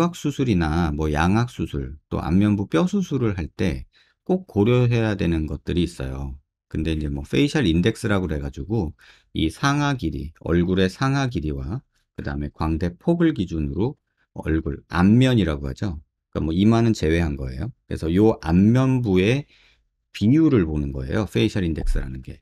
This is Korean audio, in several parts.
동각 수술이나 뭐 양악 수술, 또 안면부 뼈 수술을 할 때 꼭 고려해야 되는 것들이 있어요. 근데 이제 뭐 페이셜 인덱스라고 해가지고이 상하 길이, 얼굴의 상하 길이와 그 다음에 광대 폭을 기준으로 얼굴 안면이라고 하죠. 그러니까 뭐 이마는 제외한 거예요. 그래서 요 안면부의 비율을 보는 거예요. 페이셜 인덱스라는 게.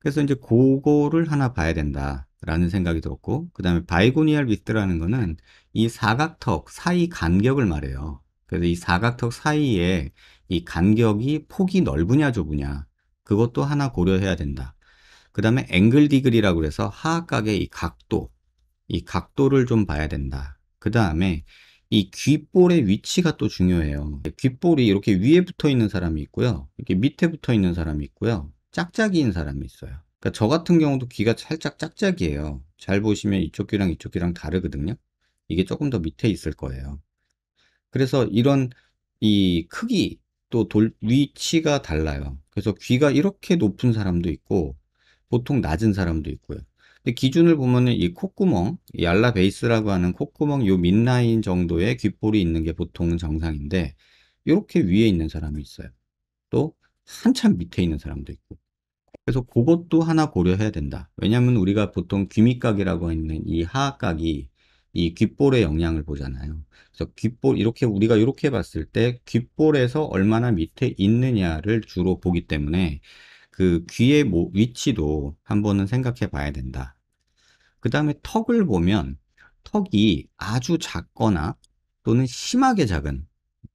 그래서 이제 그거를 하나 봐야 된다라는 생각이 들었고 그 다음에 바이고니얼 위스트라는 거는 이 사각턱 사이 간격을 말해요. 그래서 이 사각턱 사이에 이 간격이 폭이 넓으냐 좁으냐 그것도 하나 고려해야 된다. 그 다음에 앵글 디그리라고 해서 하악각의 이 각도 이 각도를 좀 봐야 된다. 그 다음에 이 귓볼의 위치가 또 중요해요. 귓볼이 이렇게 위에 붙어 있는 사람이 있고요. 이렇게 밑에 붙어 있는 사람이 있고요. 짝짝이인 사람이 있어요. 그러니까 저 같은 경우도 귀가 살짝 짝짝이에요. 잘 보시면 이쪽 귀랑 이쪽 귀랑 다르거든요. 이게 조금 더 밑에 있을 거예요. 그래서 이런 이 크기 또 돌, 위치가 달라요. 그래서 귀가 이렇게 높은 사람도 있고 보통 낮은 사람도 있고요. 근데 기준을 보면은 이 콧구멍, 얄라 베이스라고 하는 콧구멍 요민라인 정도의 귓볼이 있는 게 보통은 정상인데 이렇게 위에 있는 사람이 있어요. 또 한참 밑에 있는 사람도 있고. 그래서 그것도 하나 고려해야 된다. 왜냐하면 우리가 보통 귀밑각이라고 있는 이 하악각이 이 귓볼의 영향을 보잖아요. 그래서 귓볼 이렇게 우리가 이렇게 봤을 때 귓볼에서 얼마나 밑에 있느냐를 주로 보기 때문에 그 귀의 위치도 한번은 생각해 봐야 된다. 그 다음에 턱을 보면 턱이 아주 작거나 또는 심하게 작은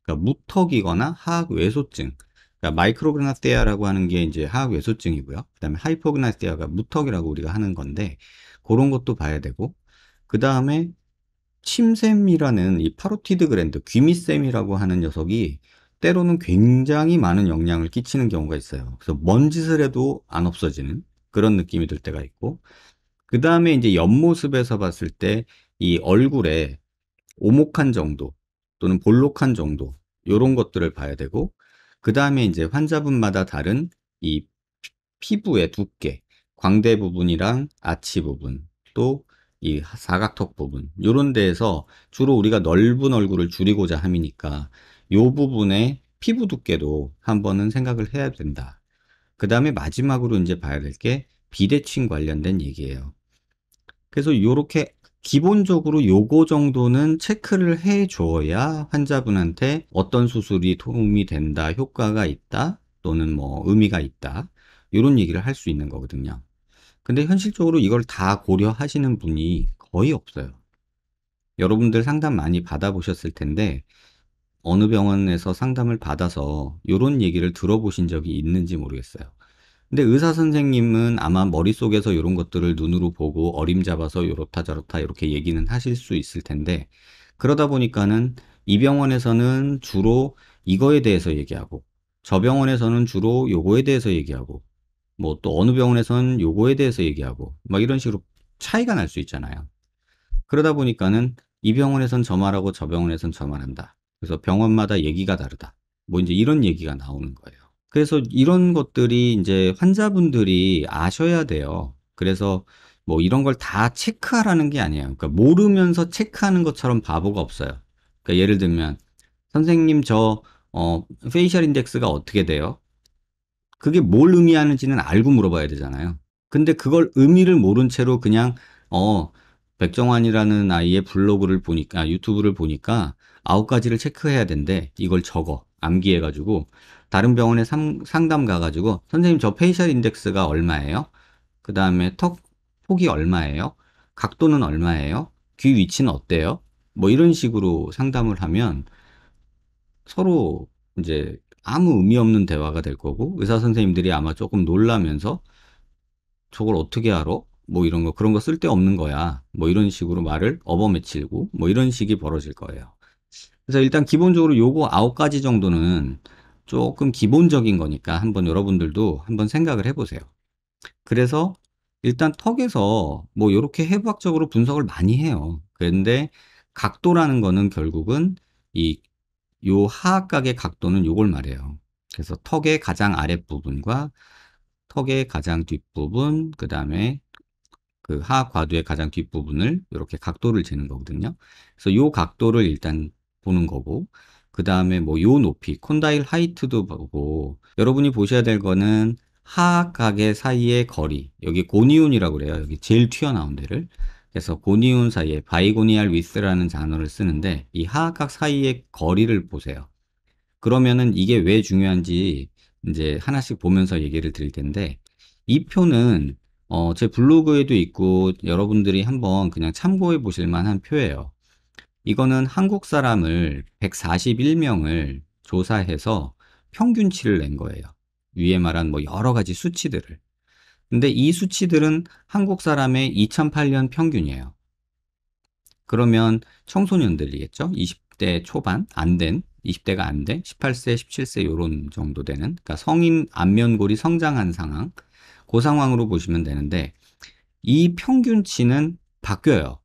그러니까 무턱이거나 하악 외소증 그러니까 마이크로그나스테아라고 하는 게 이제 하악 외소증이고요. 그다음에 하이퍼그나스테아가 무턱이라고 우리가 하는 건데 그런 것도 봐야 되고 그 다음에 침샘이라는 이 파로티드 그랜드 귀미샘이라고 하는 녀석이 때로는 굉장히 많은 영향을 끼치는 경우가 있어요. 그래서 먼 짓을 해도 안 없어지는 그런 느낌이 들 때가 있고 그 다음에 이제 옆모습에서 봤을 때 이 얼굴에 오목한 정도 또는 볼록한 정도 이런 것들을 봐야 되고 그 다음에 이제 환자분마다 다른 이 피부의 두께 광대 부분이랑 아치 부분 또이 사각턱 부분 요런 데에서 주로 우리가 넓은 얼굴을 줄이고자 함이니까 요 부분의 피부 두께도 한번은 생각을 해야 된다. 그 다음에 마지막으로 이제 봐야 될 게 비대칭 관련된 얘기예요. 그래서 요렇게 기본적으로 요거 정도는 체크를 해 줘야 환자분한테 어떤 수술이 도움이 된다, 효과가 있다, 또는 뭐 의미가 있다, 이런 얘기를 할 수 있는 거거든요. 근데 현실적으로 이걸 다 고려하시는 분이 거의 없어요. 여러분들 상담 많이 받아보셨을 텐데 어느 병원에서 상담을 받아서 이런 얘기를 들어보신 적이 있는지 모르겠어요. 근데 의사 선생님은 아마 머릿속에서 이런 것들을 눈으로 보고 어림잡아서 요렇다 저렇다 이렇게 얘기는 하실 수 있을 텐데 그러다 보니까는 이 병원에서는 주로 이거에 대해서 얘기하고 저 병원에서는 주로 요거에 대해서 얘기하고 뭐또 어느 병원에서는 요거에 대해서 얘기하고 막 이런 식으로 차이가 날 수 있잖아요. 그러다 보니까는 이 병원에선 저 말하고 저 병원에선 저 말한다. 그래서 병원마다 얘기가 다르다. 뭐 이제 이런 얘기가 나오는 거예요. 그래서 이런 것들이 이제 환자분들이 아셔야 돼요. 그래서 뭐 이런 걸 다 체크하라는 게 아니에요. 그러니까 모르면서 체크하는 것처럼 바보가 없어요. 그러니까 예를 들면 선생님 저 어, 페이셜 인덱스가 어떻게 돼요? 그게 뭘 의미하는지는 알고 물어봐야 되잖아요. 근데 그걸 의미를 모른 채로 그냥 어 백정환이라는 아이의 블로그를 보니까 아, 유튜브를 보니까 아홉 가지를 체크해야 된대. 이걸 적어 암기해 가지고 다른 병원에 삼, 상담 가 가지고 선생님 저 페이셜 인덱스가 얼마예요? 그다음에 턱 폭이 얼마예요? 각도는 얼마예요? 귀 위치는 어때요? 뭐 이런 식으로 상담을 하면 서로 이제 아무 의미 없는 대화가 될 거고 의사 선생님들이 아마 조금 놀라면서 저걸 어떻게 알아? 뭐 이런 거 그런 거 쓸데없는 거야. 뭐 이런 식으로 말을 업어매치고 뭐 이런 식이 벌어질 거예요. 그래서 일단 기본적으로 요거 아홉 가지 정도는 조금 기본적인 거니까 한번 여러분들도 한번 생각을 해보세요. 그래서 일단 턱에서 뭐 이렇게 해부학적으로 분석을 많이 해요. 그런데 각도라는 거는 결국은 이이 하악각의 각도는 요걸 말해요. 그래서 턱의 가장 아랫부분과 턱의 가장 뒷부분, 그 다음에 그 하악 과두의 가장 뒷부분을 이렇게 각도를 재는 거거든요. 그래서 이 각도를 일단 보는 거고, 그 다음에 뭐이 높이, 콘다일 하이트도 보고, 여러분이 보셔야 될 거는 하악각의 사이의 거리, 여기 고니온이라고 그래요. 여기 제일 튀어나온 데를. 그래서 고니온 사이에 바이고니알 위스라는 단어를 쓰는데 이 하악각 사이의 거리를 보세요. 그러면은 이게 왜 중요한지 이제 하나씩 보면서 얘기를 드릴 텐데 이 표는 어, 제 블로그에도 있고 여러분들이 한번 그냥 참고해 보실 만한 표예요. 이거는 한국 사람을 141명을 조사해서 평균치를 낸 거예요. 위에 말한 뭐 여러 가지 수치들을. 근데 이 수치들은 한국 사람의 2008년 평균이에요. 그러면 청소년들이겠죠? 20대 초반 안 된, 20대가 안 돼, 18세, 17세 요런 정도 되는 그러니까 성인 안면골이 성장한 상황, 그 상황으로 보시면 되는데 이 평균치는 바뀌어요.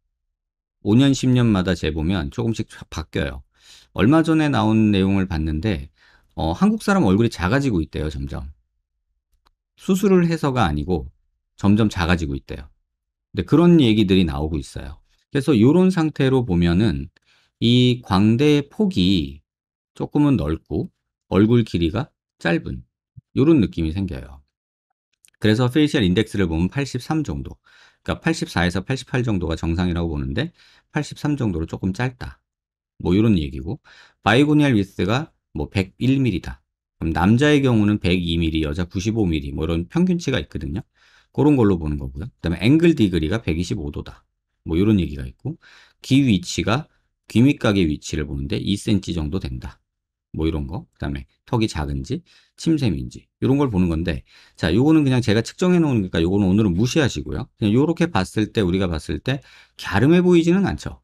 5년, 10년마다 재보면 조금씩 바뀌어요. 얼마 전에 나온 내용을 봤는데 어, 한국 사람 얼굴이 작아지고 있대요, 점점. 수술을 해서가 아니고 점점 작아지고 있대요. 근데 그런 얘기들이 나오고 있어요. 그래서 이런 상태로 보면은 이 광대의 폭이 조금은 넓고 얼굴 길이가 짧은 이런 느낌이 생겨요. 그래서 페이셜 인덱스를 보면 83 정도. 그러니까 84에서 88 정도가 정상이라고 보는데 83 정도로 조금 짧다. 뭐 이런 얘기고 바이고니얼 위스가 뭐 101mm다. 그럼 남자의 경우는 102mm, 여자 95mm 뭐 이런 평균치가 있거든요. 그런 걸로 보는 거고요. 그다음에 앵글 디그리가 125도다. 뭐 이런 얘기가 있고 귀 위치가 귀 밑각의 위치를 보는데 2cm 정도 된다. 뭐 이런 거. 그다음에 턱이 작은지 침샘인지 이런 걸 보는 건데 자, 요거는 그냥 제가 측정해 놓은 거니까 그러니까 요거는 오늘은 무시하시고요. 그냥 요렇게 봤을 때 우리가 봤을 때 갸름해 보이지는 않죠.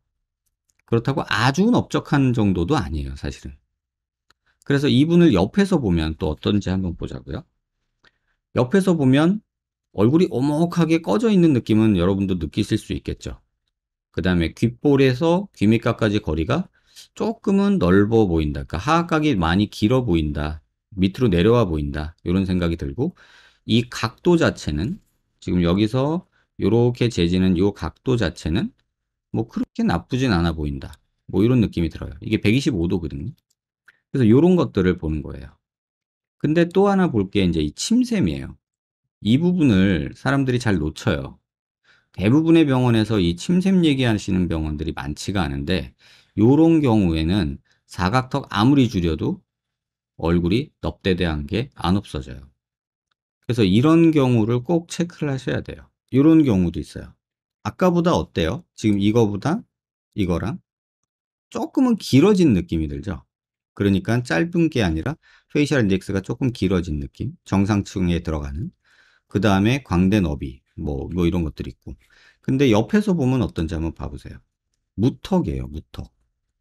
그렇다고 아주 넓적한 정도도 아니에요, 사실은. 그래서 이분을 옆에서 보면 또 어떤지 한번 보자고요. 옆에서 보면 얼굴이 오목하게 꺼져 있는 느낌은 여러분도 느끼실 수 있겠죠. 그 다음에 귓볼에서 귀밑각까지 거리가 조금은 넓어 보인다. 그러니까 하악각이 많이 길어 보인다. 밑으로 내려와 보인다. 이런 생각이 들고 이 각도 자체는 지금 여기서 이렇게 재지는 이 각도 자체는 뭐 그렇게 나쁘진 않아 보인다. 뭐 이런 느낌이 들어요. 이게 125도거든요. 그래서 이런 것들을 보는 거예요. 근데 또 하나 볼 게 이제 이 침샘이에요. 이 부분을 사람들이 잘 놓쳐요. 대부분의 병원에서 이 침샘 얘기하시는 병원들이 많지가 않은데 이런 경우에는 사각턱 아무리 줄여도 얼굴이 넙대대한 게 안 없어져요. 그래서 이런 경우를 꼭 체크를 하셔야 돼요. 이런 경우도 있어요. 아까보다 어때요? 지금 이거보다 이거랑 조금은 길어진 느낌이 들죠? 그러니까 짧은 게 아니라 페이셜 인덱스가 조금 길어진 느낌, 정상층에 들어가는. 그 다음에 광대 너비, 뭐, 뭐 이런 것들이 있고. 근데 옆에서 보면 어떤지 한번 봐보세요. 무턱이에요, 무턱.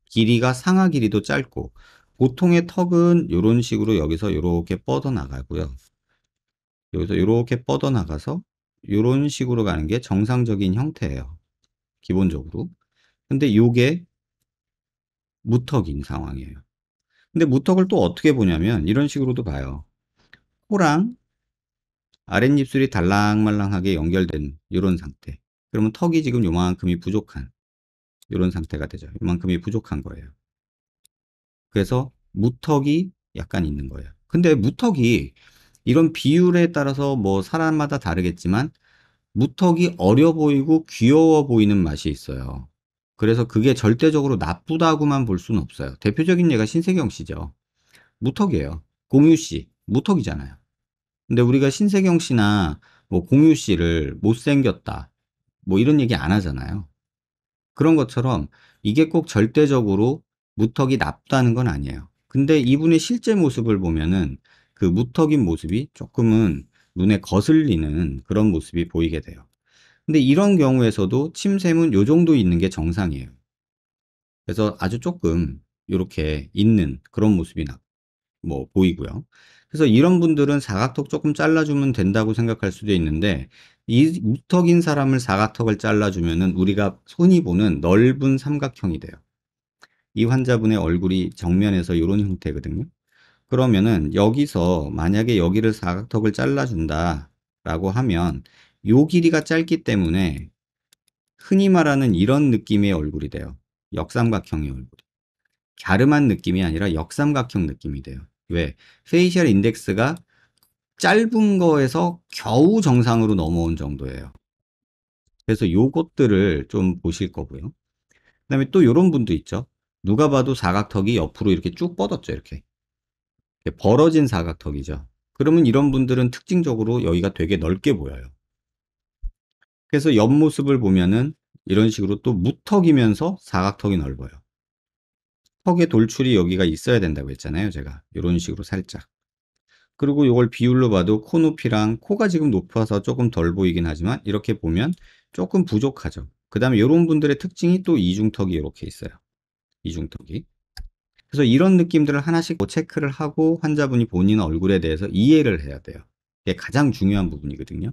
길이가 상하 길이도 짧고, 보통의 턱은 이런 식으로 여기서 이렇게 뻗어나가고요. 여기서 이렇게 뻗어나가서 이런 식으로 가는 게 정상적인 형태예요. 기본적으로. 근데 이게 무턱인 상황이에요. 근데 무턱을 또 어떻게 보냐면 이런 식으로도 봐요. 코랑 아랫입술이 달랑말랑하게 연결된 이런 상태. 그러면 턱이 지금 요만큼이 부족한 이런 상태가 되죠. 요만큼이 부족한 거예요. 그래서 무턱이 약간 있는 거예요. 근데 무턱이 이런 비율에 따라서 뭐 사람마다 다르겠지만 무턱이 어려 보이고 귀여워 보이는 맛이 있어요. 그래서 그게 절대적으로 나쁘다고만 볼 수는 없어요. 대표적인 예가 신세경 씨죠. 무턱이에요. 공유 씨, 무턱이잖아요. 근데 우리가 신세경 씨나 뭐 공유 씨를 못생겼다, 뭐 이런 얘기 안 하잖아요. 그런 것처럼 이게 꼭 절대적으로 무턱이 나쁘다는 건 아니에요. 근데 이분의 실제 모습을 보면은 그 무턱인 모습이 조금은 눈에 거슬리는 그런 모습이 보이게 돼요. 근데 이런 경우에서도 침샘은 요 정도 있는 게 정상이에요. 그래서 아주 조금 이렇게 있는 그런 모습이 나, 뭐 보이고요. 그래서 이런 분들은 사각턱 조금 잘라주면 된다고 생각할 수도 있는데 이 무턱인 사람을 사각턱을 잘라주면은 우리가 손이 보는 넓은 삼각형이 돼요. 이 환자분의 얼굴이 정면에서 이런 형태거든요. 그러면은 여기서 만약에 여기를 사각턱을 잘라준다라고 하면 요 길이가 짧기 때문에 흔히 말하는 이런 느낌의 얼굴이 돼요. 역삼각형의 얼굴 갸름한 느낌이 아니라 역삼각형 느낌이 돼요. 왜? 페이셜 인덱스가 짧은 거에서 겨우 정상으로 넘어온 정도예요. 그래서 요것들을 좀 보실 거고요. 그 다음에 또요런 분도 있죠. 누가 봐도 사각턱이 옆으로 이렇게 쭉 뻗었죠. 이렇게 벌어진 사각턱이죠. 그러면 이런 분들은 특징적으로 여기가 되게 넓게 보여요. 그래서 옆모습을 보면은 이런 식으로 또 무턱이면서 사각턱이 넓어요. 턱의 돌출이 여기가 있어야 된다고 했잖아요. 제가 이런 식으로 살짝. 그리고 이걸 비율로 봐도 코 높이랑 코가 지금 높아서 조금 덜 보이긴 하지만 이렇게 보면 조금 부족하죠. 그 다음에 이런 분들의 특징이 또 이중턱이 이렇게 있어요. 이중턱이. 그래서 이런 느낌들을 하나씩 체크를 하고 환자분이 본인 얼굴에 대해서 이해를 해야 돼요. 이게 가장 중요한 부분이거든요.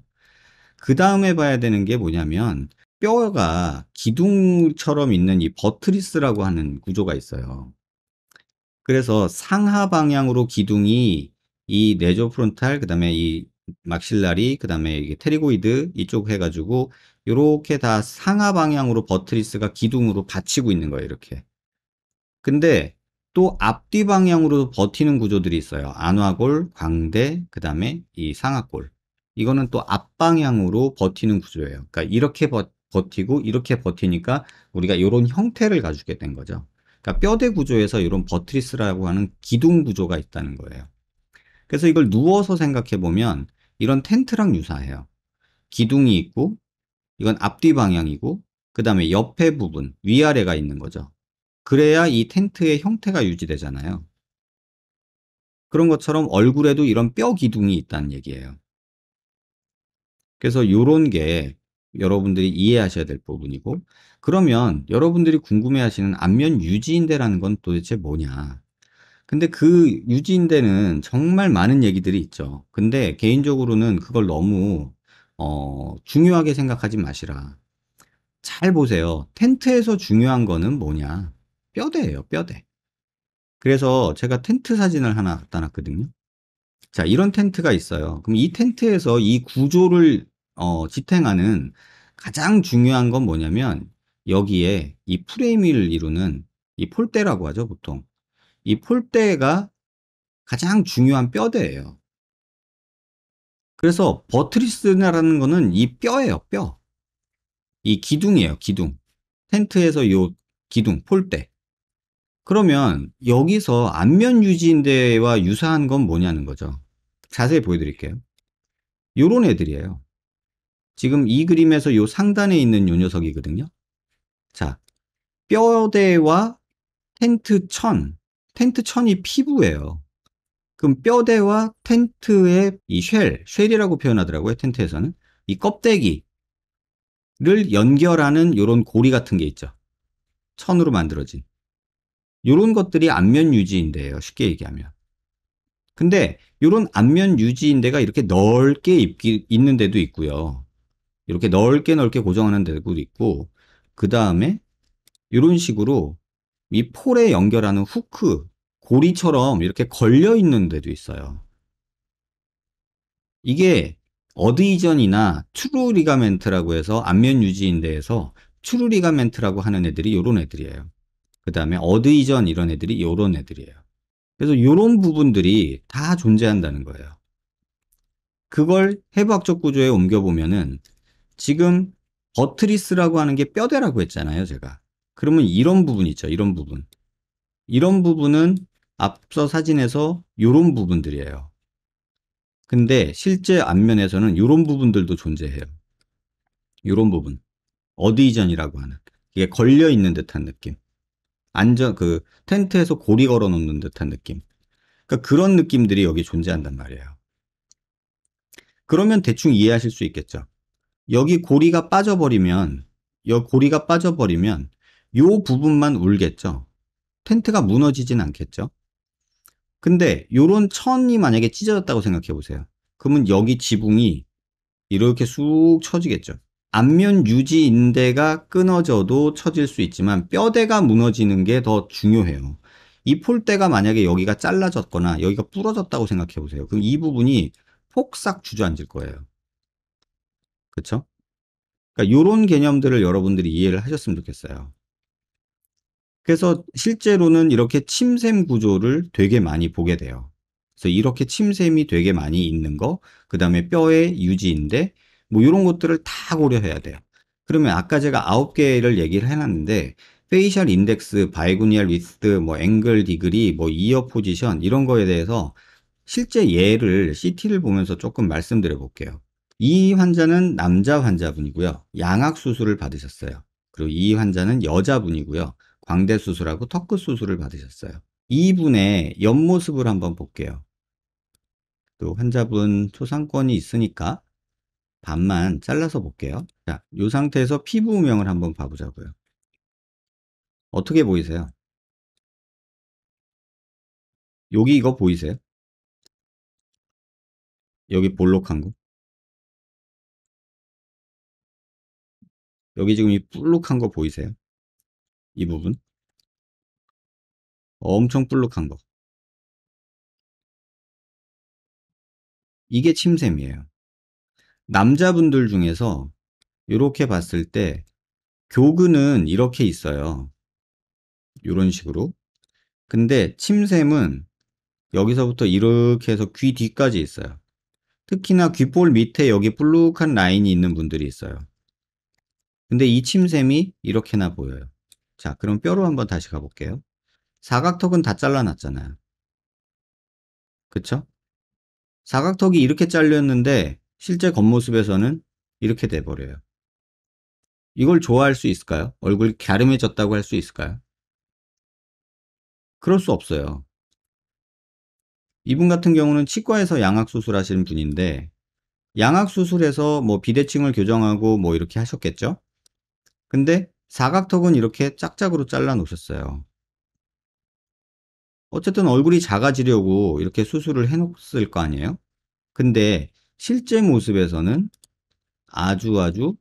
그 다음에 봐야 되는 게 뭐냐면 뼈가 기둥처럼 있는 이 버트리스라고 하는 구조가 있어요. 그래서 상하 방향으로 기둥이 이 내조 프론탈, 그 다음에 이 막실라리, 그 다음에 이게 테리고이드 이쪽 해가지고 이렇게 다 상하 방향으로 버트리스가 기둥으로 받치고 있는 거예요. 이렇게. 근데 또 앞뒤 방향으로 버티는 구조들이 있어요. 안화골, 광대, 그 다음에 이 상하골. 이거는 또 앞방향으로 버티는 구조예요. 그러니까 이렇게 버, 버티고 이렇게 버티니까 우리가 이런 형태를 가지게 된 거죠. 그러니까 뼈대 구조에서 이런 버트리스라고 하는 기둥 구조가 있다는 거예요. 그래서 이걸 누워서 생각해 보면 이런 텐트랑 유사해요. 기둥이 있고 이건 앞뒤 방향이고 그 다음에 옆에 부분 위아래가 있는 거죠. 그래야 이 텐트의 형태가 유지되잖아요. 그런 것처럼 얼굴에도 이런 뼈 기둥이 있다는 얘기예요. 그래서 이런게 여러분들이 이해하셔야 될 부분이고 그러면 여러분들이 궁금해하시는 안면 유지인대라는 건 도대체 뭐냐 근데 그 유지인대는 정말 많은 얘기들이 있죠 근데 개인적으로는 그걸 너무 어, 중요하게 생각하지 마시라 잘 보세요 텐트에서 중요한 거는 뭐냐 뼈대예요 뼈대 그래서 제가 텐트 사진을 하나 갖다 놨거든요 자, 이런 텐트가 있어요. 그럼 이 텐트에서 이 구조를 어, 지탱하는 가장 중요한 건 뭐냐면 여기에 이 프레임을 이루는 이 폴대라고 하죠, 보통. 이 폴대가 가장 중요한 뼈대예요. 그래서 버트리스라는 거는 이 뼈예요, 뼈. 이 기둥이에요, 기둥. 텐트에서 이 기둥, 폴대. 그러면 여기서 안면 유지인대와 유사한 건 뭐냐는 거죠. 자세히 보여드릴게요. 요런 애들이에요. 지금 이 그림에서 요 상단에 있는 요 녀석이거든요. 자, 뼈대와 텐트 천, 텐트 천이 피부예요. 그럼 뼈대와 텐트의 이 쉘, 쉘이라고 표현하더라고요. 텐트에서는. 이 껍데기를 연결하는 요런 고리 같은 게 있죠. 천으로 만들어진. 이런 것들이 안면 유지인데요. 쉽게 얘기하면. 근데 이런 안면 유지인데가 이렇게 넓게 입기, 있는 데도 있고요. 이렇게 넓게 넓게 고정하는 데도 있고 그 다음에 이런 식으로 이 폴에 연결하는 후크, 고리처럼 이렇게 걸려 있는 데도 있어요. 이게 어드이전이나 트루 리가멘트라고 해서 안면 유지인데에서 트루 리가멘트라고 하는 애들이 이런 애들이에요. 그 다음에 어드이전 이런 애들이 요런 애들이에요. 그래서 요런 부분들이 다 존재한다는 거예요. 그걸 해부학적 구조에 옮겨보면은 지금 버트리스라고 하는 게 뼈대라고 했잖아요, 제가. 그러면 이런 부분 있죠, 이런 부분. 이런 부분은 앞서 사진에서 요런 부분들이에요. 근데 실제 앞면에서는 요런 부분들도 존재해요. 요런 부분. 어디 이전이라고 하는. 이게 걸려있는 듯한 느낌. 안전 그 텐트에서 고리 걸어 놓는 듯한 느낌. 그러니까 그런 느낌들이 여기 존재한단 말이에요. 그러면 대충 이해하실 수 있겠죠. 여기 고리가 빠져버리면 여 고리가 빠져버리면 요 부분만 울겠죠. 텐트가 무너지진 않겠죠. 근데 요런 천이 만약에 찢어졌다고 생각해 보세요. 그러면 여기 지붕이 이렇게 쑥 처지겠죠. 안면 유지 인대가 끊어져도 처질 수 있지만 뼈대가 무너지는 게 더 중요해요. 이 폴대가 만약에 여기가 잘라졌거나 여기가 부러졌다고 생각해 보세요. 그럼 이 부분이 폭삭 주저앉을 거예요. 그렇죠? 그러니까 이런 개념들을 여러분들이 이해를 하셨으면 좋겠어요. 그래서 실제로는 이렇게 침샘 구조를 되게 많이 보게 돼요. 그래서 이렇게 침샘이 되게 많이 있는 거, 그 다음에 뼈의 유지인데 뭐 이런 것들을 다 고려해야 돼요. 그러면 아까 제가 아홉 개를 얘기를 해놨는데 페이셜 인덱스, 바이구니얼 위스트, 뭐 앵글 디그리, 뭐 이어 포지션 이런 거에 대해서 실제 예를 CT를 보면서 조금 말씀드려 볼게요. 이 환자는 남자 환자분이고요. 양악 수술을 받으셨어요. 그리고 이 환자는 여자분이고요. 광대 수술하고 턱크 수술을 받으셨어요. 이분의 옆모습을 한번 볼게요. 또 환자분 초상권이 있으니까 반만 잘라서 볼게요. 자, 이 상태에서 피부 음영을 한번 봐보자고요. 어떻게 보이세요? 여기 이거 보이세요? 여기 볼록한 거? 여기 지금 이 볼록한 거 보이세요? 이 부분? 엄청 볼록한 거. 이게 침샘이에요. 남자분들 중에서 이렇게 봤을 때 교근은 이렇게 있어요. 이런 식으로. 근데 침샘은 여기서부터 이렇게 해서 귀 뒤까지 있어요. 특히나 귓볼 밑에 여기 블룩한 라인이 있는 분들이 있어요. 근데 이 침샘이 이렇게나 보여요. 자, 그럼 뼈로 한번 다시 가볼게요. 사각턱은 다 잘라놨잖아요. 그쵸? 사각턱이 이렇게 잘렸는데 실제 겉모습에서는 이렇게 돼버려요. 이걸 좋아할 수 있을까요? 얼굴이 갸름해졌다고 할 수 있을까요? 그럴 수 없어요. 이분 같은 경우는 치과에서 양악수술 하시는 분인데, 양악수술에서 뭐 비대칭을 교정하고 뭐 이렇게 하셨겠죠? 근데 사각턱은 이렇게 짝짝으로 잘라 놓으셨어요. 어쨌든 얼굴이 작아지려고 이렇게 수술을 해놓았을 거 아니에요? 근데 실제 모습에서는 아주 아주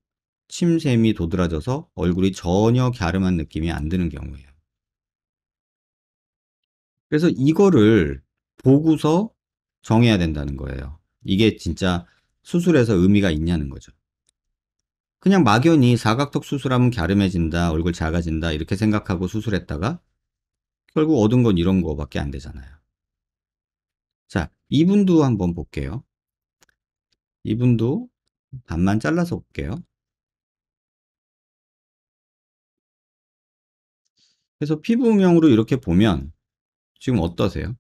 침샘이 도드라져서 얼굴이 전혀 갸름한 느낌이 안 드는 경우예요. 그래서 이거를 보고서 정해야 된다는 거예요. 이게 진짜 수술에서 의미가 있냐는 거죠. 그냥 막연히 사각턱 수술하면 갸름해진다, 얼굴 작아진다, 이렇게 생각하고 수술했다가 결국 얻은 건 이런 거밖에 안 되잖아요. 자, 이분도 한번 볼게요. 이분도 반만 잘라서 올게요. 그래서 피부명으로 이렇게 보면 지금 어떠세요?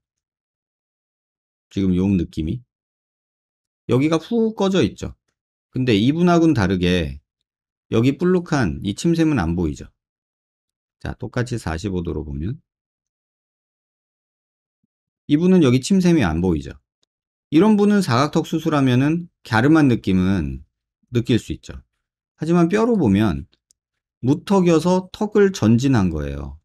지금 요 느낌이? 여기가 훅 꺼져 있죠? 근데 이분하고는 다르게 여기 불룩한 이 침샘은 안 보이죠? 자, 똑같이 45도로 보면 이분은 여기 침샘이 안 보이죠? 이런 분은 사각턱 수술하면은 갸름한 느낌은 느낄 수 있죠. 하지만 뼈로 보면 무턱이어서 턱을 전진한 거예요.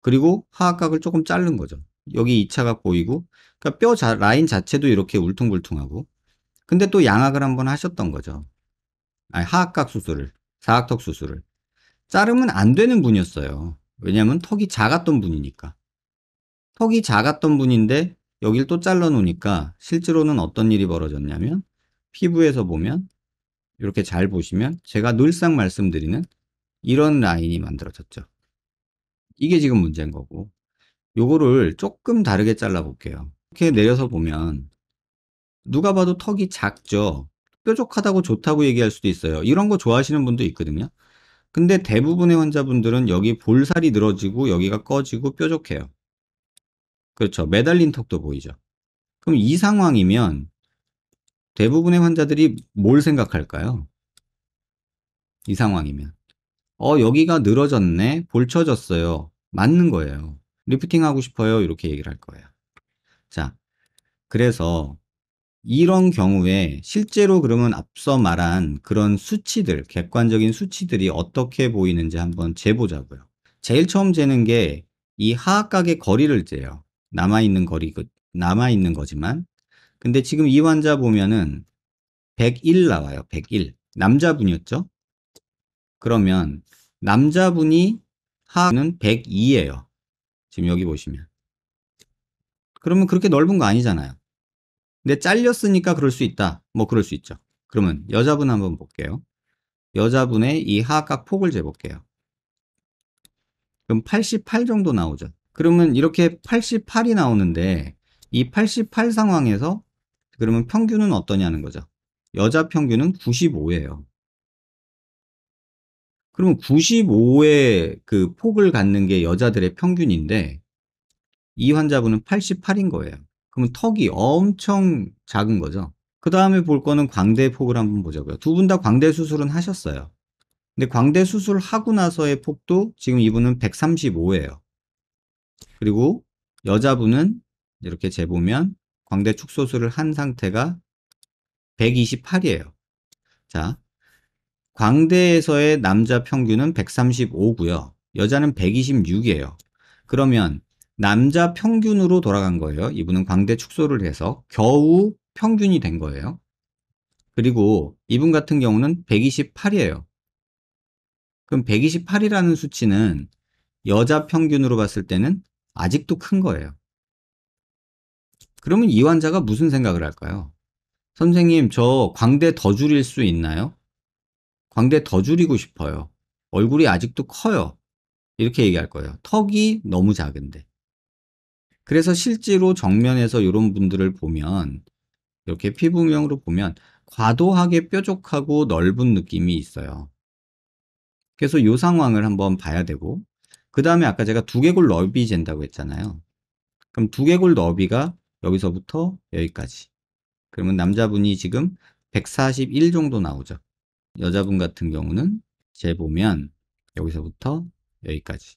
그리고 하악각을 조금 자른 거죠. 여기 2차가 보이고 그러니까 뼈 자, 라인 자체도 이렇게 울퉁불퉁하고 근데 또 양악을 한번 하셨던 거죠. 아니, 하악각 수술을 사각턱 수술을 자르면 안 되는 분이었어요. 왜냐하면 턱이 작았던 분이니까 턱이 작았던 분인데 여길 또 잘라 놓으니까 실제로는 어떤 일이 벌어졌냐면 피부에서 보면 이렇게 잘 보시면 제가 늘상 말씀드리는 이런 라인이 만들어졌죠. 이게 지금 문제인 거고 요거를 조금 다르게 잘라 볼게요. 이렇게 내려서 보면 누가 봐도 턱이 작죠. 뾰족하다고 좋다고 얘기할 수도 있어요. 이런 거 좋아하시는 분도 있거든요. 근데 대부분의 환자분들은 여기 볼살이 늘어지고 여기가 꺼지고 뾰족해요. 그렇죠. 매달린 턱도 보이죠. 그럼 이 상황이면 대부분의 환자들이 뭘 생각할까요? 이 상황이면. 어, 여기가 늘어졌네. 볼쳐졌어요. 맞는 거예요. 리프팅 하고 싶어요. 이렇게 얘기를 할 거예요. 자, 그래서 이런 경우에 실제로 그러면 앞서 말한 그런 수치들, 객관적인 수치들이 어떻게 보이는지 한번 재보자고요. 제일 처음 재는 게 이 하악각의 거리를 재요. 남아있는 거리, 그 남아있는 거지만. 근데 지금 이 환자 보면은 101 나와요. 101. 남자분이었죠? 그러면 남자분이 하는 102예요. 지금 여기 보시면. 그러면 그렇게 넓은 거 아니잖아요. 근데 잘렸으니까 그럴 수 있다. 뭐 그럴 수 있죠. 그러면 여자분 한번 볼게요. 여자분의 이 하각 폭을 재볼게요. 그럼 88 정도 나오죠. 그러면 이렇게 88이 나오는데 이 88 상황에서 그러면 평균은 어떠냐는 거죠. 여자 평균은 95예요. 그러면 95의 그 폭을 갖는 게 여자들의 평균인데 이 환자분은 88인 거예요. 그러면 턱이 엄청 작은 거죠. 그 다음에 볼 거는 광대 폭을 한번 보자고요. 두 분 다 광대 수술은 하셨어요. 근데 광대 수술하고 나서의 폭도 지금 이분은 135예요. 그리고 여자분은 이렇게 재보면 광대 축소수를한 상태가 128이에요. 자, 광대에서의 남자 평균은 135고요. 여자는 126이에요. 그러면 남자 평균으로 돌아간 거예요. 이분은 광대 축소를 해서 겨우 평균이 된 거예요. 그리고 이분 같은 경우는 128이에요. 그럼 128이라는 수치는 여자 평균으로 봤을 때는 아직도 큰 거예요. 그러면 이 환자가 무슨 생각을 할까요? 선생님, 저 광대 더 줄일 수 있나요? 광대 더 줄이고 싶어요. 얼굴이 아직도 커요. 이렇게 얘기할 거예요. 턱이 너무 작은데. 그래서 실제로 정면에서 이런 분들을 보면 이렇게 피부명으로 보면 과도하게 뾰족하고 넓은 느낌이 있어요. 그래서 이 상황을 한번 봐야 되고 그 다음에 아까 제가 두개골 너비 잰다고 했잖아요. 그럼 두개골 너비가 여기서부터 여기까지. 그러면 남자분이 지금 141 정도 나오죠. 여자분 같은 경우는 재보면 여기서부터 여기까지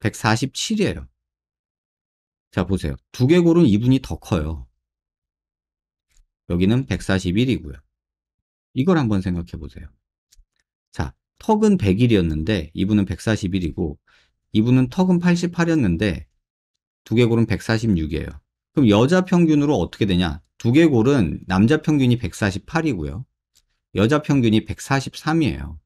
147이에요. 자 보세요. 두개골은 이분이 더 커요. 여기는 141이고요. 이걸 한번 생각해 보세요. 자, 턱은 100일이었는데 이분은 141이고 이분은 턱은 88이었는데 두개골은 146이에요. 그럼 여자 평균으로 어떻게 되냐? 두개골은 남자 평균이 148이고요. 여자 평균이 143이에요.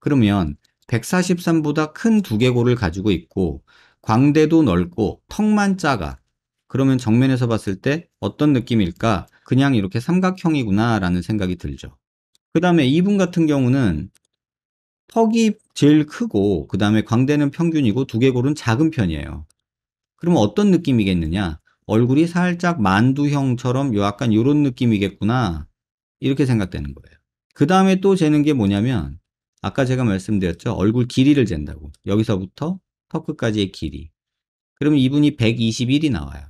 그러면 143보다 큰 두개골을 가지고 있고 광대도 넓고 턱만 작아. 그러면 정면에서 봤을 때 어떤 느낌일까? 그냥 이렇게 삼각형이구나 라는 생각이 들죠. 그 다음에 이분 같은 경우는 턱이 제일 크고 그 다음에 광대는 평균이고 두개골은 작은 편이에요. 그럼 어떤 느낌이겠느냐? 얼굴이 살짝 만두형처럼 약간 이런 느낌이겠구나 이렇게 생각되는 거예요. 그 다음에 또 재는 게 뭐냐면 아까 제가 말씀드렸죠. 얼굴 길이를 잰다고. 여기서부터 턱 끝까지의 길이. 그럼 이분이 121이 나와요.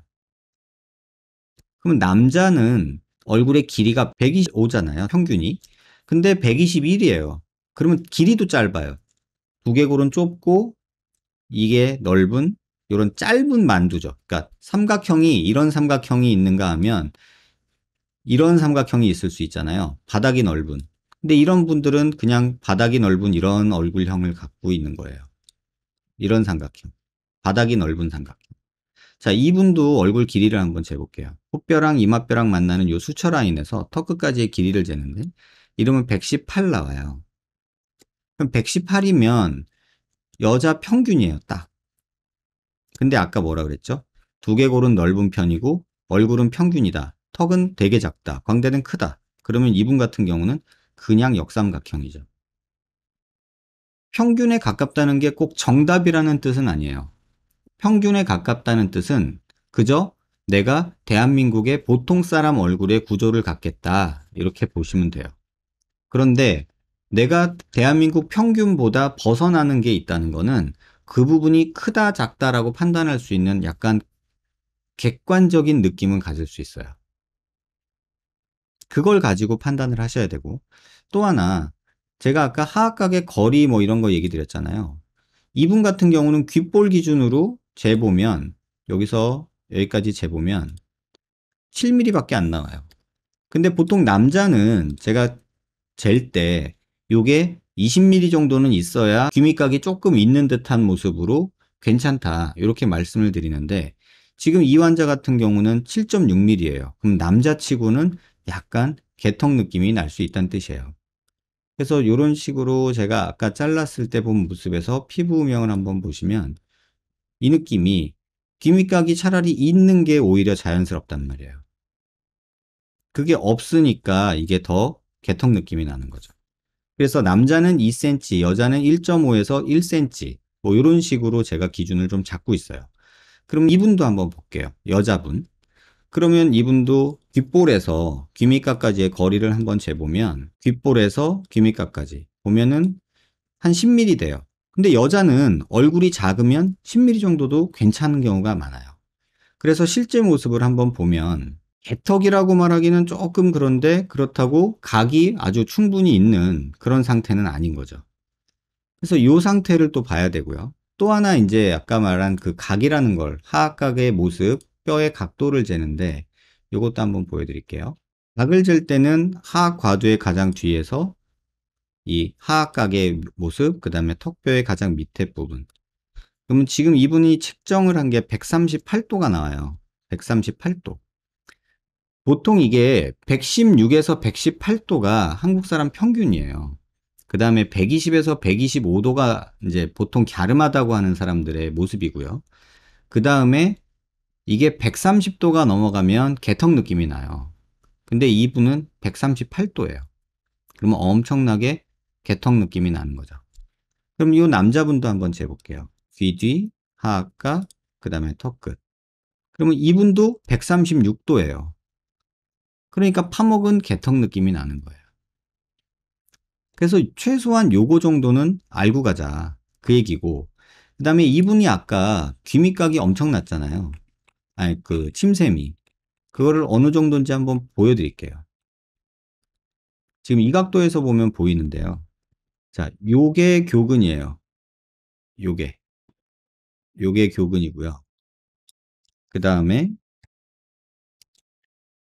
그럼 남자는 얼굴의 길이가 125잖아요. 평균이. 근데 121이에요. 그러면 길이도 짧아요. 두개골은 좁고 이게 넓은 이런 짧은 만두죠. 그러니까 삼각형이 이런 삼각형이 있는가 하면 이런 삼각형이 있을 수 있잖아요. 바닥이 넓은. 근데 이런 분들은 그냥 바닥이 넓은 이런 얼굴형을 갖고 있는 거예요. 이런 삼각형. 바닥이 넓은 삼각형. 자, 이분도 얼굴 길이를 한번 재볼게요. 코뼈랑 이마뼈랑 만나는 요 수처 라인에서 턱 끝까지의 길이를 재는데 이름은 118 나와요. 그럼 118이면 여자 평균이에요, 딱. 근데 아까 뭐라 그랬죠? 두개골은 넓은 편이고 얼굴은 평균이다. 턱은 되게 작다. 광대는 크다. 그러면 이분 같은 경우는 그냥 역삼각형이죠. 평균에 가깝다는 게 꼭 정답이라는 뜻은 아니에요. 평균에 가깝다는 뜻은 그저 내가 대한민국의 보통 사람 얼굴의 구조를 갖겠다. 이렇게 보시면 돼요. 그런데 내가 대한민국 평균보다 벗어나는 게 있다는 거는 그 부분이 크다 작다라고 판단할 수 있는 약간 객관적인 느낌은 가질 수 있어요. 그걸 가지고 판단을 하셔야 되고 또 하나 제가 아까 하악각의 거리 뭐 이런 거 얘기 드렸잖아요. 이분 같은 경우는 귓볼 기준으로 재보면 여기서 여기까지 재보면 7mm밖에 안 나와요. 근데 보통 남자는 제가 잴때 요게 20mm 정도는 있어야 귀밑각이 조금 있는 듯한 모습으로 괜찮다 이렇게 말씀을 드리는데 지금 이 환자 같은 경우는 7.6mm예요. 그럼 남자치고는 약간 개통 느낌이 날 수 있다는 뜻이에요. 그래서 이런 식으로 제가 아까 잘랐을 때 본 모습에서 피부 음영을 한번 보시면 이 느낌이 귀밑각이 차라리 있는 게 오히려 자연스럽단 말이에요. 그게 없으니까 이게 더개통 느낌이 나는 거죠. 그래서 남자는 2cm, 여자는 1.5에서 1cm 뭐 이런 식으로 제가 기준을 좀 잡고 있어요. 그럼 이분도 한번 볼게요. 여자분. 그러면 이분도 귓볼에서 귀밑가까지의 거리를 한번 재보면 귓볼에서 귀밑가까지 보면은 한 10mm 돼요. 근데 여자는 얼굴이 작으면 10mm 정도도 괜찮은 경우가 많아요. 그래서 실제 모습을 한번 보면 개턱이라고 말하기는 조금 그런데 그렇다고 각이 아주 충분히 있는 그런 상태는 아닌 거죠. 그래서 이 상태를 또 봐야 되고요. 또 하나 이제 아까 말한 그 각이라는 걸 하악각의 모습, 뼈의 각도를 재는데 이것도 한번 보여드릴게요. 각을 잴 때는 하악 과두의 가장 뒤에서 이 하악각의 모습, 그 다음에 턱뼈의 가장 밑에 부분. 그러면 지금 이분이 측정을 한 게 138도가 나와요. 138도. 보통 이게 116에서 118도가 한국 사람 평균이에요. 그 다음에 120에서 125도가 이제 보통 갸름하다고 하는 사람들의 모습이고요. 그 다음에 이게 130도가 넘어가면 개턱 느낌이 나요. 근데 이분은 138도예요. 그러면 엄청나게 개턱 느낌이 나는 거죠. 그럼 이 남자분도 한번 재볼게요. 귀 뒤, 하악가, 그 다음에 턱끝. 그러면 이분도 136도예요. 그러니까 파목은 개턱 느낌이 나는 거예요. 그래서 최소한 요거 정도는 알고 가자. 그 얘기고. 그 다음에 이분이 아까 귀밑각이 엄청 났잖아요. 아니, 그 침샘이. 그거를 어느 정도인지 한번 보여드릴게요. 지금 이 각도에서 보면 보이는데요. 자, 요게 교근이에요. 요게. 요게 교근이고요. 그 다음에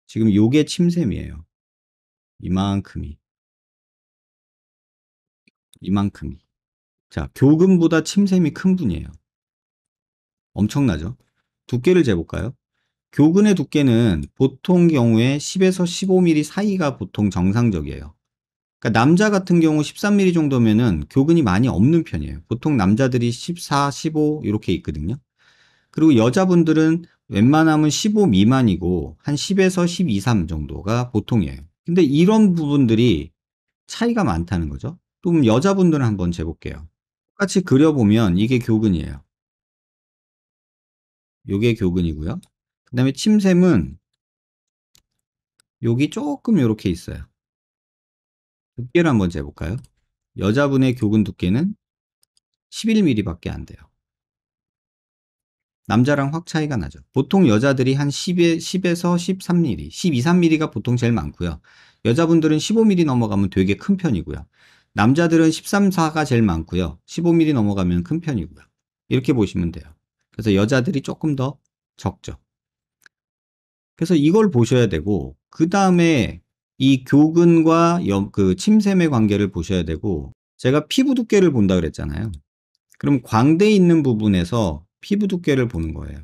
지금 요게 침샘이에요. 이만큼이. 이만큼이. 자, 교근보다 침샘이 큰 분이에요. 엄청나죠? 두께를 재볼까요? 교근의 두께는 보통 경우에 10에서 15mm 사이가 보통 정상적이에요. 그러니까 남자 같은 경우 13mm 정도면은 교근이 많이 없는 편이에요. 보통 남자들이 14, 15 이렇게 있거든요. 그리고 여자분들은 웬만하면 15 미만이고 한 10에서 12, 3 정도가 보통이에요. 근데 이런 부분들이 차이가 많다는 거죠. 좀여자분들 한번 재볼게요. 똑같이 그려보면 이게 교근이에요. 요게 교근이고요. 그 다음에 침샘은 여기 조금 이렇게 있어요. 두께를 한번 재볼까요? 여자분의 교근 두께는 11mm 밖에 안 돼요. 남자랑 확 차이가 나죠. 보통 여자들이 한 10에, 10에서 13mm, 12, 3mm가 보통 제일 많고요. 여자분들은 15mm 넘어가면 되게 큰 편이고요. 남자들은 13, 4가 제일 많고요. 15mm 넘어가면 큰 편이고요. 이렇게 보시면 돼요. 그래서 여자들이 조금 더 적죠. 그래서 이걸 보셔야 되고 그 다음에 이 교근과 염, 그 침샘의 관계를 보셔야 되고 제가 피부 두께를 본다 그랬잖아요. 그럼 광대 있는 부분에서 피부 두께를 보는 거예요.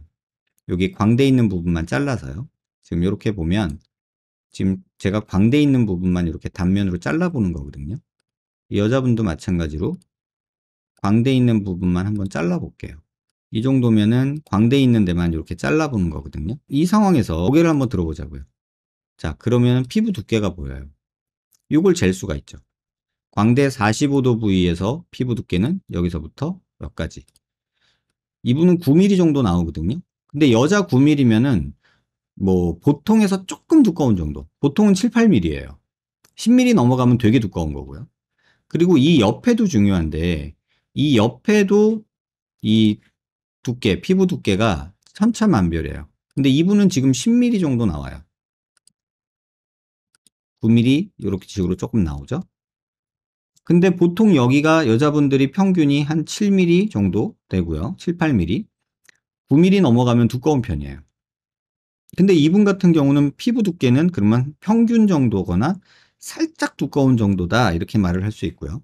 여기 광대 있는 부분만 잘라서요. 지금 이렇게 보면 지금 제가 광대 있는 부분만 이렇게 단면으로 잘라보는 거거든요. 여자분도 마찬가지로 광대 있는 부분만 한번 잘라볼게요. 이 정도면은 광대 있는 데만 이렇게 잘라보는 거거든요. 이 상황에서 고개를 한번 들어보자고요. 자, 그러면 피부 두께가 보여요. 이걸 잴 수가 있죠. 광대 45도 부위에서 피부 두께는 여기서부터 여기까지 이분은 9mm 정도 나오거든요. 근데 여자 9mm면은 뭐 보통에서 조금 두꺼운 정도. 보통은 7, 8mm예요. 10mm 넘어가면 되게 두꺼운 거고요. 그리고 이 옆에도 중요한데 이 옆에도 이 두께, 피부 두께가 천차만별이에요. 근데 이분은 지금 10mm 정도 나와요. 9mm 이렇게 식으로 조금 나오죠. 근데 보통 여기가 여자분들이 평균이 한 7mm 정도 되고요. 7, 8mm. 9mm 넘어가면 두꺼운 편이에요. 근데 이분 같은 경우는 피부 두께는 그러면 평균 정도거나 살짝 두꺼운 정도다 이렇게 말을 할 수 있고요.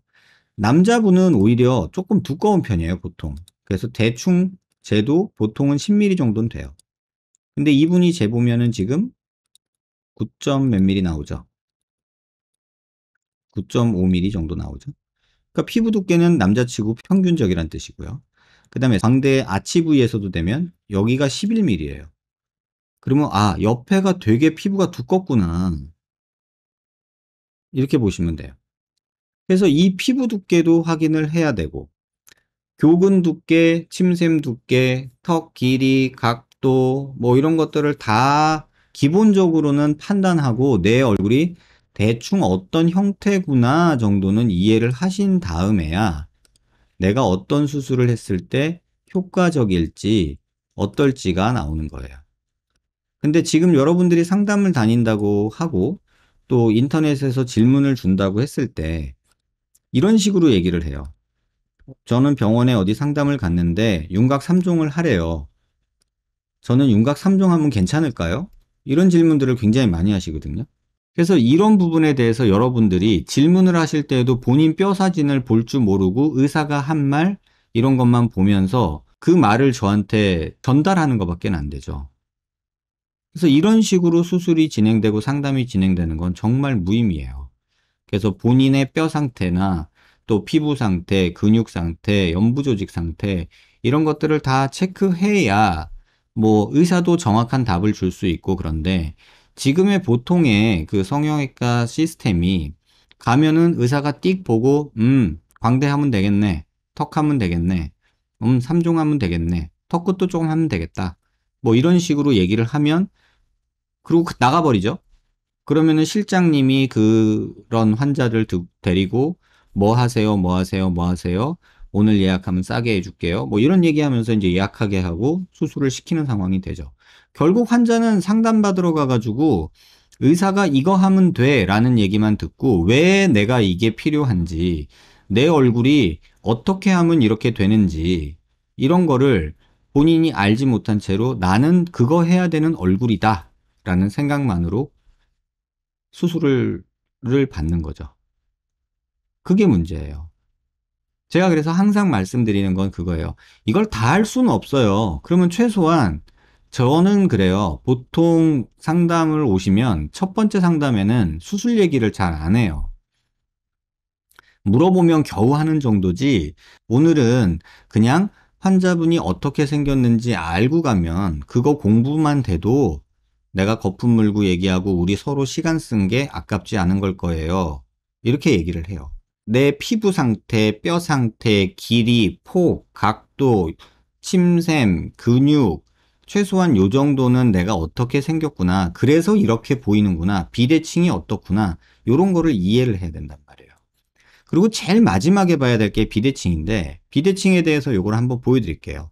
남자분은 오히려 조금 두꺼운 편이에요, 보통. 그래서 대충 재도 보통은 10mm 정도는 돼요. 근데 이분이 재보면은 지금 9. 몇 mm 나오죠? 9.5mm 정도 나오죠. 그러니까 피부 두께는 남자치고 평균적이란 뜻이고요. 그 다음에 광대 아치 부위에서도 되면 여기가 11mm예요. 그러면 아 옆에가 되게 피부가 두껍구나 이렇게 보시면 돼요. 그래서 이 피부 두께도 확인을 해야 되고 교근 두께, 침샘 두께, 턱 길이, 각도 뭐 이런 것들을 다 기본적으로는 판단하고 내 얼굴이 대충 어떤 형태구나 정도는 이해를 하신 다음에야 내가 어떤 수술을 했을 때 효과적일지 어떨지가 나오는 거예요. 근데 지금 여러분들이 상담을 다닌다고 하고 또 인터넷에서 질문을 준다고 했을 때 이런 식으로 얘기를 해요. 저는 병원에 어디 상담을 갔는데 윤곽 3종을 하래요. 저는 윤곽 3종 하면 괜찮을까요? 이런 질문들을 굉장히 많이 하시거든요. 그래서 이런 부분에 대해서 여러분들이 질문을 하실 때에도 본인 뼈 사진을 볼 줄 모르고 의사가 한 말 이런 것만 보면서 그 말을 저한테 전달하는 것밖에 안 되죠. 그래서 이런 식으로 수술이 진행되고 상담이 진행되는 건 정말 무의미해요. 그래서 본인의 뼈 상태나 또 피부 상태, 근육 상태, 연부 조직 상태 이런 것들을 다 체크해야 뭐 의사도 정확한 답을 줄 수 있고 그런데 지금의 보통의 그 성형외과 시스템이 가면은 의사가 띡 보고 음 광대하면 되겠네 턱하면 되겠네 음 삼종하면 되겠네 턱끝도 조금 하면 되겠다 뭐 이런 식으로 얘기를 하면 그리고 그 나가버리죠 그러면은 실장님이 그런 환자를 두, 데리고 뭐 하세요 뭐 하세요 뭐 하세요 오늘 예약하면 싸게 해줄게요 뭐 이런 얘기하면서 이제 예약하게 하고 수술을 시키는 상황이 되죠 결국 환자는 상담받으러 가가지고 의사가 이거 하면 돼 라는 얘기만 듣고 왜 내가 이게 필요한지 내 얼굴이 어떻게 하면 이렇게 되는지 이런 거를 본인이 알지 못한 채로 나는 그거 해야 되는 얼굴이다 라는 생각만으로 수술을 받는 거죠. 그게 문제예요. 제가 그래서 항상 말씀드리는 건 그거예요. 이걸 다 할 수는 없어요. 그러면 최소한 저는 그래요. 보통 상담을 오시면 첫 번째 상담에는 수술 얘기를 잘 안 해요. 물어보면 겨우 하는 정도지 오늘은 그냥 환자분이 어떻게 생겼는지 알고 가면 그거 공부만 돼도 내가 거품 물고 얘기하고 우리 서로 시간 쓴 게 아깝지 않은 걸 거예요. 이렇게 얘기를 해요. 내 피부 상태, 뼈 상태, 길이, 폭, 각도, 침샘, 근육, 최소한 요 정도는 내가 어떻게 생겼구나. 그래서 이렇게 보이는구나. 비대칭이 어떻구나. 요런 거를 이해를 해야 된단 말이에요. 그리고 제일 마지막에 봐야 될 게 비대칭인데 비대칭에 대해서 요걸 한번 보여드릴게요.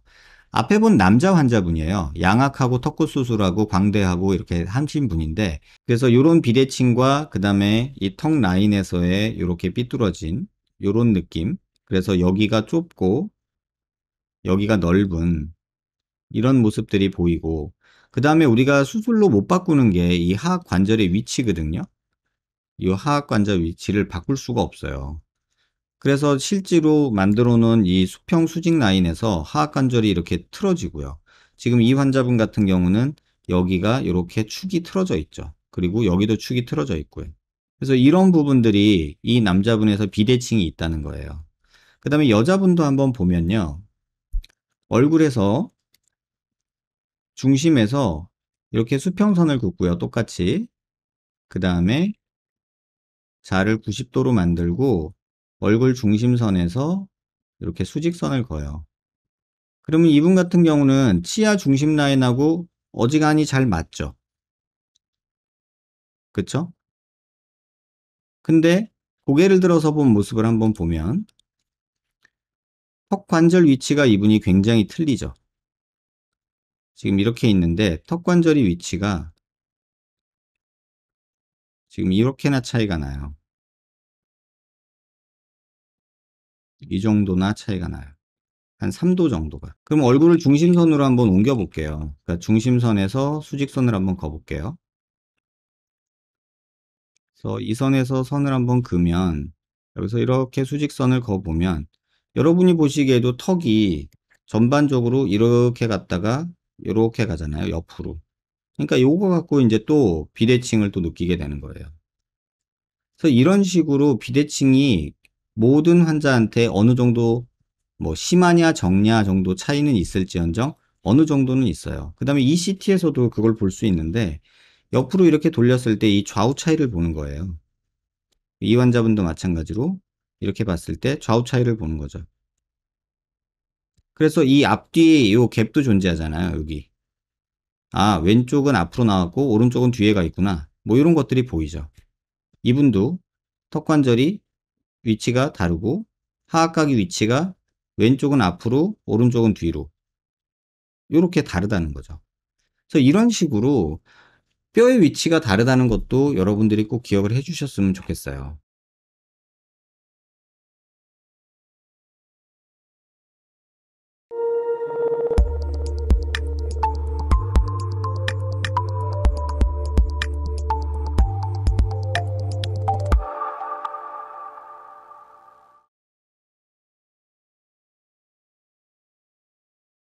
앞에 본 남자 환자분이에요. 양악하고 턱骨 수술하고 광대하고 이렇게 하신 분인데 그래서 요런 비대칭과 그 다음에 이 턱 라인에서의 이렇게 삐뚤어진 요런 느낌 그래서 여기가 좁고 여기가 넓은 이런 모습들이 보이고 그 다음에 우리가 수술로 못 바꾸는 게 이 하악 관절의 위치거든요. 이 하악 관절 위치를 바꿀 수가 없어요. 그래서 실제로 만들어 놓은 이 수평 수직 라인에서 하악 관절이 이렇게 틀어지고요. 지금 이 환자분 같은 경우는 여기가 이렇게 축이 틀어져 있죠. 그리고 여기도 축이 틀어져 있고요. 그래서 이런 부분들이 이 남자분에서 비대칭이 있다는 거예요. 그 다음에 여자분도 한번 보면요. 얼굴에서 중심에서 이렇게 수평선을 긋고요. 똑같이. 그 다음에 자를 90도로 만들고 얼굴 중심선에서 이렇게 수직선을 그어요. 그러면 이분 같은 경우는 치아 중심 라인하고 어지간히 잘 맞죠. 그쵸? 근데 고개를 들어서 본 모습을 한번 보면 턱 관절 위치가 이분이 굉장히 틀리죠. 지금 이렇게 있는데 턱관절이 위치가 지금 이렇게나 차이가 나요. 이 정도나 차이가 나요. 한 3도 정도가. 그럼 얼굴을 중심선으로 한번 옮겨 볼게요. 그러니까 중심선에서 수직선을 한번 거 볼게요. 그래서 이 선에서 선을 한번 그면 여기서 이렇게 수직선을 거 보면 여러분이 보시기에도 턱이 전반적으로 이렇게 갔다가 이렇게 가잖아요. 옆으로. 그러니까 요거 갖고 이제 또 비대칭을 또 느끼게 되는 거예요. 그래서 이런 식으로 비대칭이 모든 환자한테 어느 정도 뭐 심하냐 적냐 정도 차이는 있을지언정 어느 정도는 있어요. 그 다음에 ECT에서도 그걸 볼 수 있는데 옆으로 이렇게 돌렸을 때 이 좌우 차이를 보는 거예요. 이 환자분도 마찬가지로 이렇게 봤을 때 좌우 차이를 보는 거죠. 그래서 이 앞뒤 에이 갭도 존재하잖아요. 여기. 아 왼쪽은 앞으로 나왔고 오른쪽은 뒤에가 있구나. 뭐 이런 것들이 보이죠. 이분도 턱관절이 위치가 다르고 하악각의 위치가 왼쪽은 앞으로 오른쪽은 뒤로 이렇게 다르다는 거죠. 그래서 이런 식으로 뼈의 위치가 다르다는 것도 여러분들이 꼭 기억을 해주셨으면 좋겠어요.